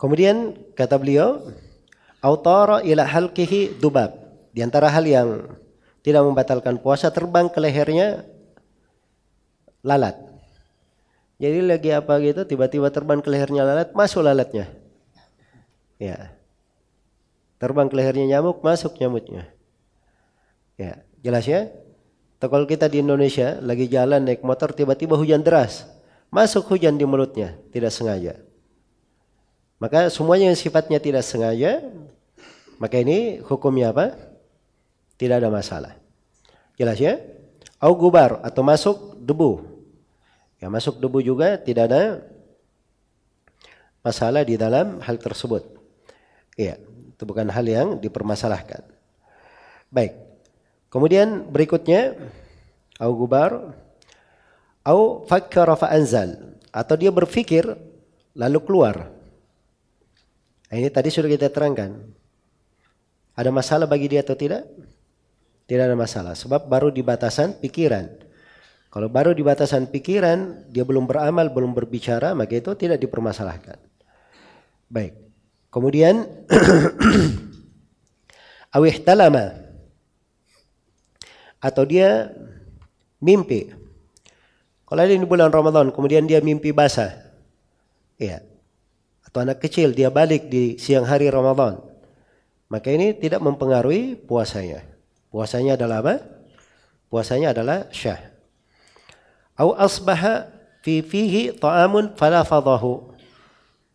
Kemudian kata beliau, Autara ila halkihi dubab. Di antara hal yang tidak membatalkan puasa terbang ke lehernya lalat. Jadi lagi apa gitu tiba-tiba terbang ke lehernya lalat, masuk lalatnya. Ya. Terbang ke lehernya nyamuk, masuk nyamuknya. Ya, jelas ya? Atau kalau kita di Indonesia lagi jalan naik motor tiba-tiba hujan deras, masuk hujan di mulutnya, tidak sengaja. Maka semuanya yang sifatnya tidak sengaja, maka ini hukumnya apa? Tidak ada masalah. Jelas ya? Au gubar atau masuk debu. Ya masuk debu juga tidak ada masalah di dalam hal tersebut. Iya. Itu bukan hal yang dipermasalahkan. Baik. Kemudian berikutnya au gubar au fakkara fa anzal atau dia berpikir lalu keluar. Nah, ini tadi sudah kita terangkan. Ada masalah bagi dia atau tidak? Tidak ada masalah sebab baru di batasan pikiran. Kalau baru di batasan pikiran, dia belum beramal, belum berbicara, maka itu tidak dipermasalahkan. Baik. Kemudian awih talama atau dia mimpi. Kalau ada di bulan Ramadan kemudian dia mimpi basah. Iya. Atau anak kecil dia balik di siang hari Ramadan. Maka ini tidak mempengaruhi puasanya. Puasanya adalah apa? Puasanya adalah syah. Au asbaha fi fihi ta'amun fala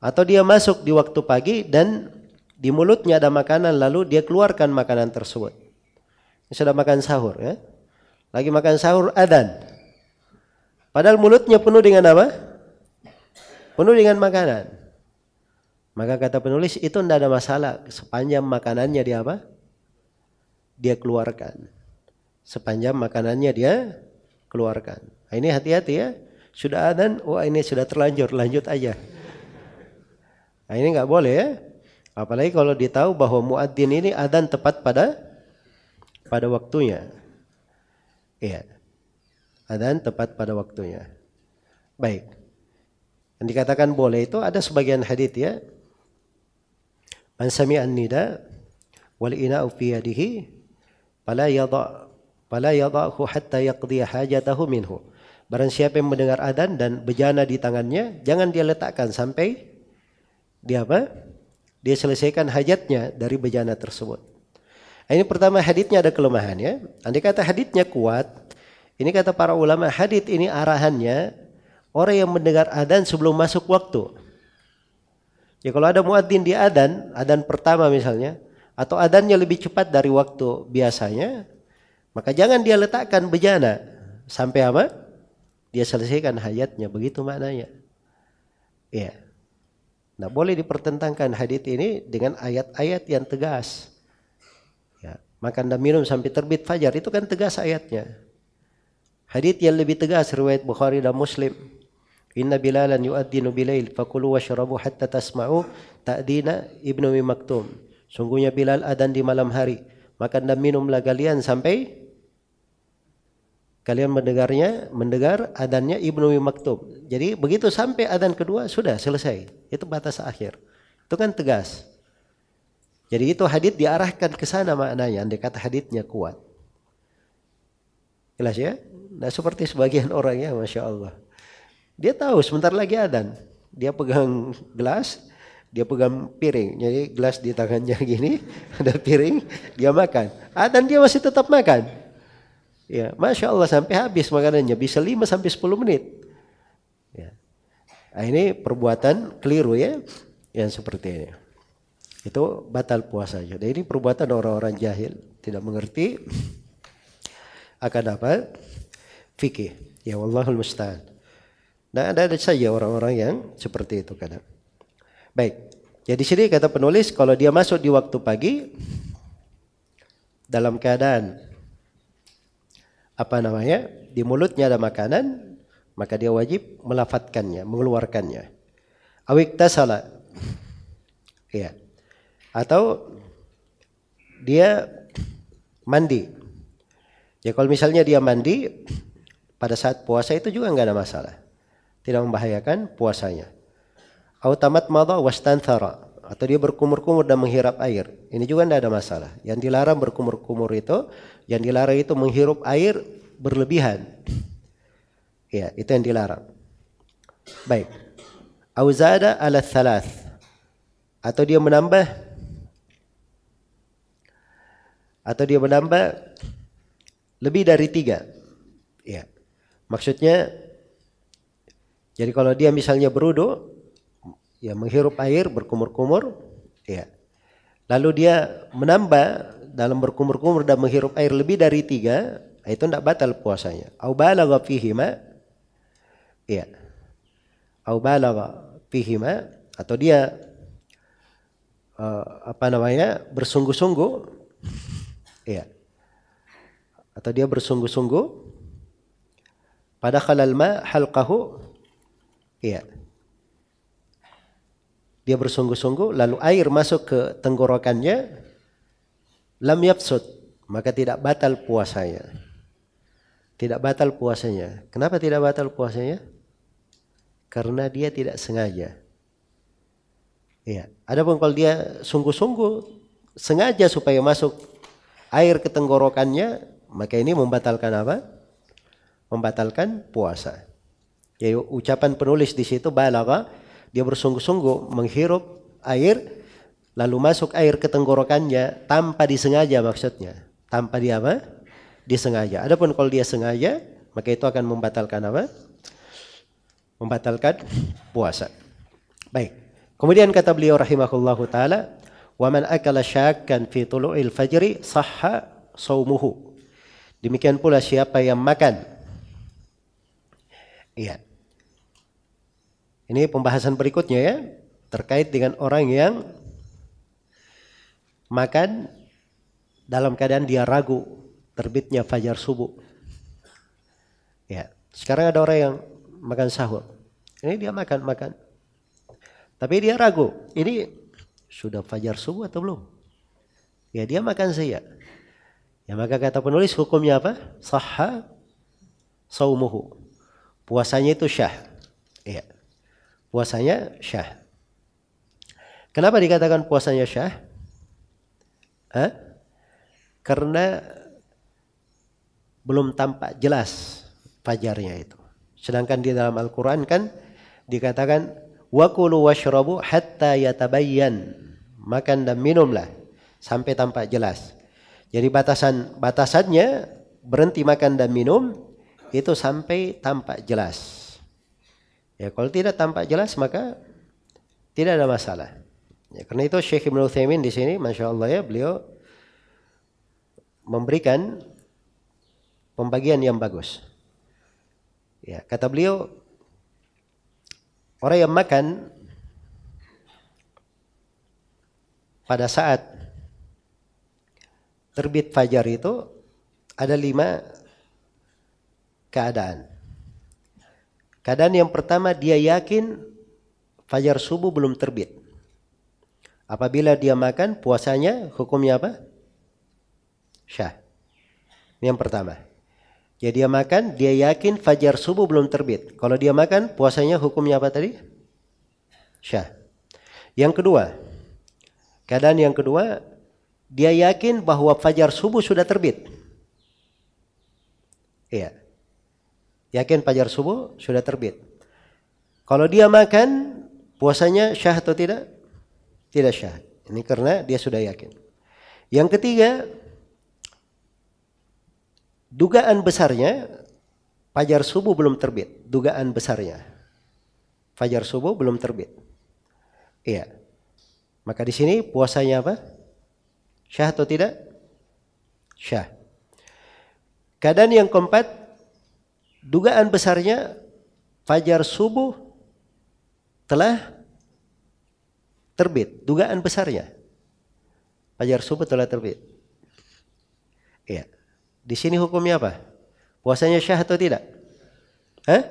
atau dia masuk di waktu pagi dan di mulutnya ada makanan lalu dia keluarkan makanan tersebut. sudah makan sahur ya. Lagi makan sahur adan. Padahal mulutnya penuh dengan apa? Penuh dengan makanan. Maka kata penulis itu tidak ada masalah sepanjang makanannya dia apa? Dia keluarkan. Sepanjang makanannya dia keluarkan. Nah, ini hati-hati ya. Sudah adan, wah oh ini sudah terlanjur, lanjut aja. Nah, ini nggak boleh ya. Apalagi kalau ditahu bahwa muadzin ini adzan tepat pada pada waktunya. Iya. Adzan tepat pada waktunya. Baik. Yang dikatakan boleh itu ada sebagian hadis ya. Man sami'a nida wal ina'u fi yadihi fala yadha fala hatta yaqdi hajatahu minhu. Barang siapa yang mendengar adzan dan bejana di tangannya, jangan dia letakkan sampai dia apa? Dia selesaikan hajatnya dari bejana tersebut. Nah, ini pertama haditnya ada kelemahan ya. Andai kata haditnya kuat, ini kata para ulama hadit ini arahannya orang yang mendengar adan sebelum masuk waktu. Ya kalau ada muadzin di adan, adan pertama misalnya, atau adannya lebih cepat dari waktu biasanya, maka jangan dia letakkan bejana sampai apa? Dia selesaikan hayatnya begitu maknanya. Ya. Yeah. Tidak boleh dipertentangkan hadith ini dengan ayat-ayat yang tegas. Ya. Makan dan minum sampai terbit fajar itu kan tegas ayatnya. Hadith yang lebih tegas riwayat Bukhari dan Muslim. Inna bilalan yu'addinu bilail fakulu wa syarabu hatta tasma'u ta'dina ibnu mimaktum. Sungguhnya Bilal adan di malam hari. Makan dan minumlah kalian sampai Kalian mendengarnya, mendengar adannya Ibnu Maktub. Jadi begitu sampai adan kedua sudah selesai. Itu batas akhir. Itu kan tegas. Jadi itu hadit diarahkan ke sana maknanya. Andai kata haditnya kuat. Jelas ya? Nah seperti sebagian orang ya Masya Allah. Dia tahu sebentar lagi adan. Dia pegang gelas, dia pegang piring. Jadi gelas di tangannya gini, ada piring, dia makan. Adan dia masih tetap makan. Ya, Masya Allah sampai habis makanannya bisa 5 sampai 10 menit. Ya. Nah, ini perbuatan keliru ya yang seperti ini. Itu batal puasa Jadi ini perbuatan orang-orang jahil tidak mengerti akan apa? Fikih. Ya Allahul musta'an. Nah, ada ada saja orang-orang yang seperti itu kadang. Baik. Jadi sini kata penulis kalau dia masuk di waktu pagi dalam keadaan apa namanya di mulutnya ada makanan maka dia wajib melafatkannya mengeluarkannya awik tasala ya atau dia mandi ya kalau misalnya dia mandi pada saat puasa itu juga nggak ada masalah tidak membahayakan puasanya autamat madha wastanthara atau dia berkumur-kumur dan menghirup air. Ini juga tidak ada masalah. Yang dilarang berkumur-kumur itu, yang dilarang itu menghirup air berlebihan. Ya, itu yang dilarang. Baik. Auzada ala thalath. Atau dia menambah atau dia menambah lebih dari tiga. Ya. Maksudnya jadi kalau dia misalnya beruduk ya menghirup air berkumur-kumur ya lalu dia menambah dalam berkumur-kumur dan menghirup air lebih dari tiga nah, itu tidak batal puasanya au balagha fihima ya au balagha fihima atau dia uh, apa namanya bersungguh-sungguh ya atau dia bersungguh-sungguh pada khalal ma halqahu ya dia bersungguh-sungguh lalu air masuk ke tenggorokannya lam yapsud maka tidak batal puasanya tidak batal puasanya kenapa tidak batal puasanya karena dia tidak sengaja ya adapun kalau dia sungguh-sungguh sengaja supaya masuk air ke tenggorokannya maka ini membatalkan apa membatalkan puasa ya ucapan penulis di situ balaga dia bersungguh-sungguh menghirup air lalu masuk air ke tenggorokannya tanpa disengaja maksudnya. Tanpa dia apa? Disengaja. Adapun kalau dia sengaja, maka itu akan membatalkan apa? Membatalkan puasa. Baik. Kemudian kata beliau rahimahullahu taala, "Wa man akala syakkan fi tulu'il fajri sahha saumuhu." Demikian pula siapa yang makan Iya, ini pembahasan berikutnya ya terkait dengan orang yang makan dalam keadaan dia ragu terbitnya fajar subuh. Ya, sekarang ada orang yang makan sahur. Ini dia makan makan. Tapi dia ragu, ini sudah fajar subuh atau belum? Ya, dia makan saja. Ya, maka kata penulis hukumnya apa? Sahha saumuhu. Puasanya itu syah. Ya puasanya syah. Kenapa dikatakan puasanya syah? Hah? Karena belum tampak jelas fajarnya itu. Sedangkan di dalam Al-Quran kan dikatakan wakulu washrabu hatta yatabayyan makan dan minumlah sampai tampak jelas. Jadi batasan batasannya berhenti makan dan minum itu sampai tampak jelas. Ya, kalau tidak tampak jelas maka tidak ada masalah. Ya, karena itu Syekh Ibn Uthaymin di sini, masya Allah ya, beliau memberikan pembagian yang bagus. Ya, kata beliau, orang yang makan pada saat terbit fajar itu ada lima keadaan. Keadaan yang pertama dia yakin fajar subuh belum terbit. Apabila dia makan puasanya hukumnya apa? Syah. Ini yang pertama. Ya dia makan, dia yakin fajar subuh belum terbit. Kalau dia makan puasanya hukumnya apa tadi? Syah. Yang kedua, keadaan yang kedua dia yakin bahwa fajar subuh sudah terbit. Iya. Yakin fajar subuh sudah terbit. Kalau dia makan, puasanya syah atau tidak? Tidak syah. Ini karena dia sudah yakin. Yang ketiga, dugaan besarnya fajar subuh belum terbit. Dugaan besarnya. Fajar subuh belum terbit. Iya. Maka di sini puasanya apa? Syah atau tidak? Syah. Keadaan yang keempat Dugaan besarnya fajar subuh telah terbit. Dugaan besarnya fajar subuh telah terbit. Iya. Di sini hukumnya apa? Puasanya syah atau tidak? Hah?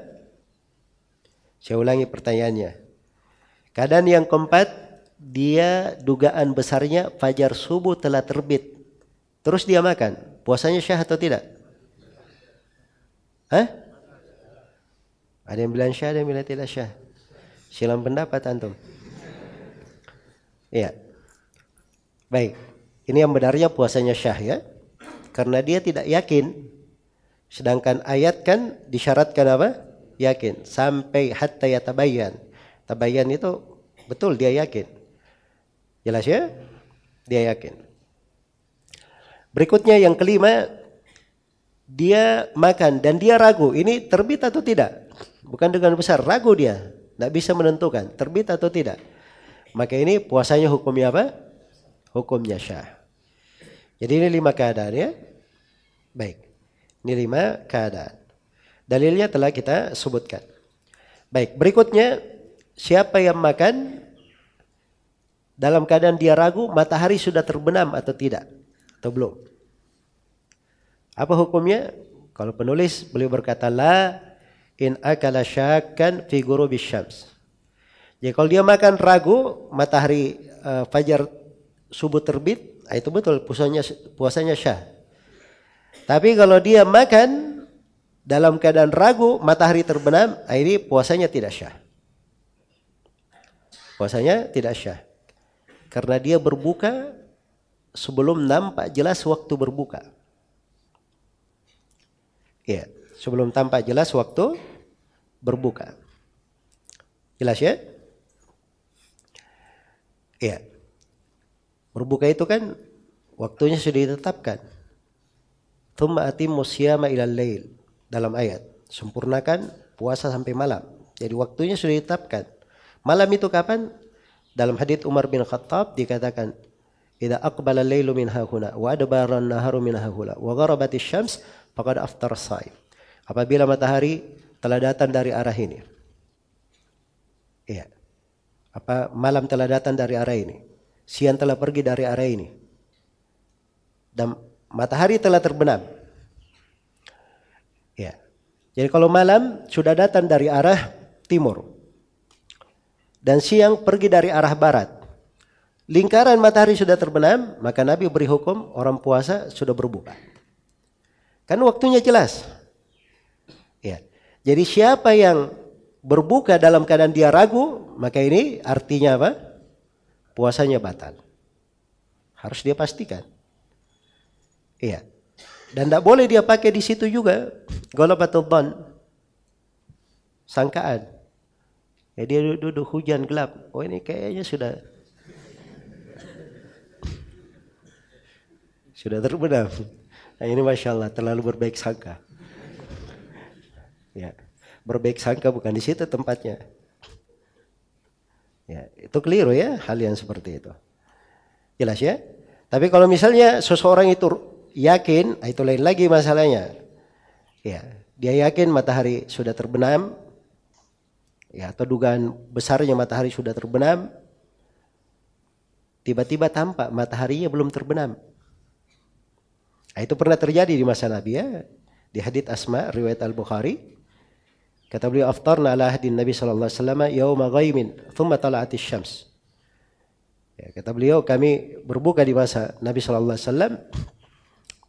Saya ulangi pertanyaannya. Keadaan yang keempat, dia dugaan besarnya fajar subuh telah terbit. Terus dia makan. Puasanya syah atau tidak? Hah? Ada yang bilang syah, ada yang bilang tidak syah. Silam pendapat antum. Iya. Baik. Ini yang benarnya puasanya syah ya. Karena dia tidak yakin. Sedangkan ayat kan disyaratkan apa? Yakin. Sampai hatta yatabayan. Tabayan itu betul dia yakin. Jelas ya? Dia yakin. Berikutnya yang kelima, dia makan dan dia ragu. Ini terbit atau tidak? Bukan dengan besar, ragu dia. Tidak bisa menentukan terbit atau tidak. Maka ini puasanya hukumnya apa? Hukumnya syah. Jadi ini lima keadaan ya. Baik. Ini lima keadaan. Dalilnya telah kita sebutkan. Baik, berikutnya siapa yang makan dalam keadaan dia ragu matahari sudah terbenam atau tidak atau belum. Apa hukumnya? Kalau penulis beliau berkata la in akala syakkan fi ghurubi syams. Jadi kalau dia makan ragu matahari uh, fajar subuh terbit, nah itu betul puasanya puasanya syah. Tapi kalau dia makan dalam keadaan ragu matahari terbenam, nah ini puasanya tidak syah. Puasanya tidak syah. Karena dia berbuka sebelum nampak jelas waktu berbuka. Ya. Yeah sebelum tampak jelas waktu berbuka. Jelas ya? Iya. Berbuka itu kan waktunya sudah ditetapkan. Tsumma atimmu siyama ilal lail dalam ayat. Sempurnakan puasa sampai malam. Jadi waktunya sudah ditetapkan. Malam itu kapan? Dalam hadits Umar bin Khattab dikatakan ida aqbala al leilumin min hahuna wa adbara an-naharu min hahula wa gharabatisy syams faqad aftara as saim apabila matahari telah datang dari arah ini. Iya. Apa malam telah datang dari arah ini. Siang telah pergi dari arah ini. Dan matahari telah terbenam. Ya. Jadi kalau malam sudah datang dari arah timur. Dan siang pergi dari arah barat. Lingkaran matahari sudah terbenam, maka Nabi beri hukum orang puasa sudah berbuka. Kan waktunya jelas. Jadi siapa yang berbuka dalam keadaan dia ragu, maka ini artinya apa? Puasanya batal. Harus dia pastikan. Iya. Dan tidak boleh dia pakai di situ juga golabatul dhan. Sangkaan. Ya dia duduk, duduk hujan gelap. Oh ini kayaknya sudah sudah terbenam. Nah, ini masya Allah terlalu berbaik sangka. Ya. Berbaik sangka bukan di situ tempatnya. Ya, itu keliru ya hal yang seperti itu. Jelas ya? Tapi kalau misalnya seseorang itu yakin, ah, itu lain lagi masalahnya. Ya, dia yakin matahari sudah terbenam. Ya, atau dugaan besarnya matahari sudah terbenam. Tiba-tiba tampak mataharinya belum terbenam. Nah, itu pernah terjadi di masa Nabi ya. Di hadits Asma riwayat Al-Bukhari Kata beliau aftarna ala ahdi Nabi sallallahu alaihi wasallam yauma ghaimin thumma syams. Ya, kata beliau kami berbuka di masa Nabi sallallahu alaihi wasallam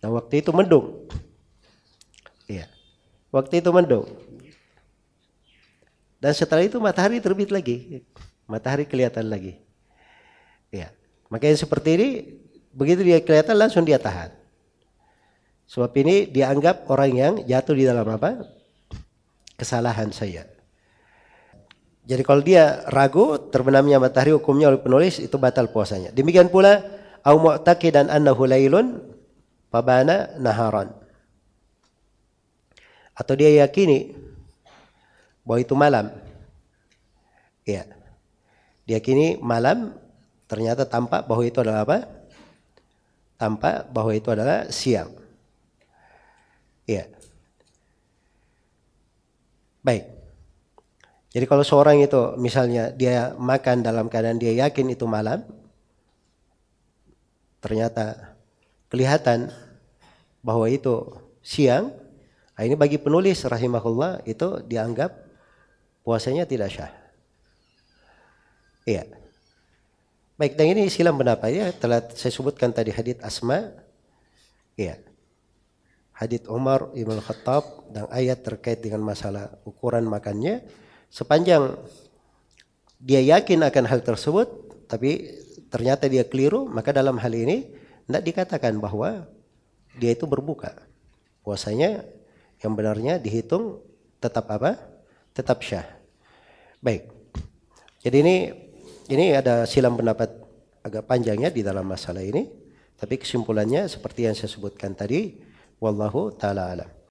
dan waktu itu mendung. Ya. Waktu itu mendung. Dan setelah itu matahari terbit lagi. Matahari kelihatan lagi. Ya. Makanya seperti ini begitu dia kelihatan langsung dia tahan. Sebab ini dianggap orang yang jatuh di dalam apa? kesalahan saya. Jadi kalau dia ragu terbenamnya matahari hukumnya oleh penulis itu batal puasanya. Demikian pula au mu'taqidan annahu lailun fabana naharan. Atau dia yakini bahwa itu malam. Ya. Dia yakini malam ternyata tampak bahwa itu adalah apa? Tampak bahwa itu adalah siang. Ya. Baik. Jadi kalau seorang itu misalnya dia makan dalam keadaan dia yakin itu malam, ternyata kelihatan bahwa itu siang, nah ini bagi penulis rahimahullah itu dianggap puasanya tidak syah. Iya. Baik, dan ini silam pendapat ya, telah saya sebutkan tadi hadits Asma. Iya hadits Umar Ibn Khattab dan ayat terkait dengan masalah ukuran makannya sepanjang dia yakin akan hal tersebut tapi ternyata dia keliru maka dalam hal ini tidak dikatakan bahwa dia itu berbuka puasanya yang benarnya dihitung tetap apa tetap syah baik jadi ini ini ada silam pendapat agak panjangnya di dalam masalah ini tapi kesimpulannya seperti yang saya sebutkan tadi والله تعالى أعلم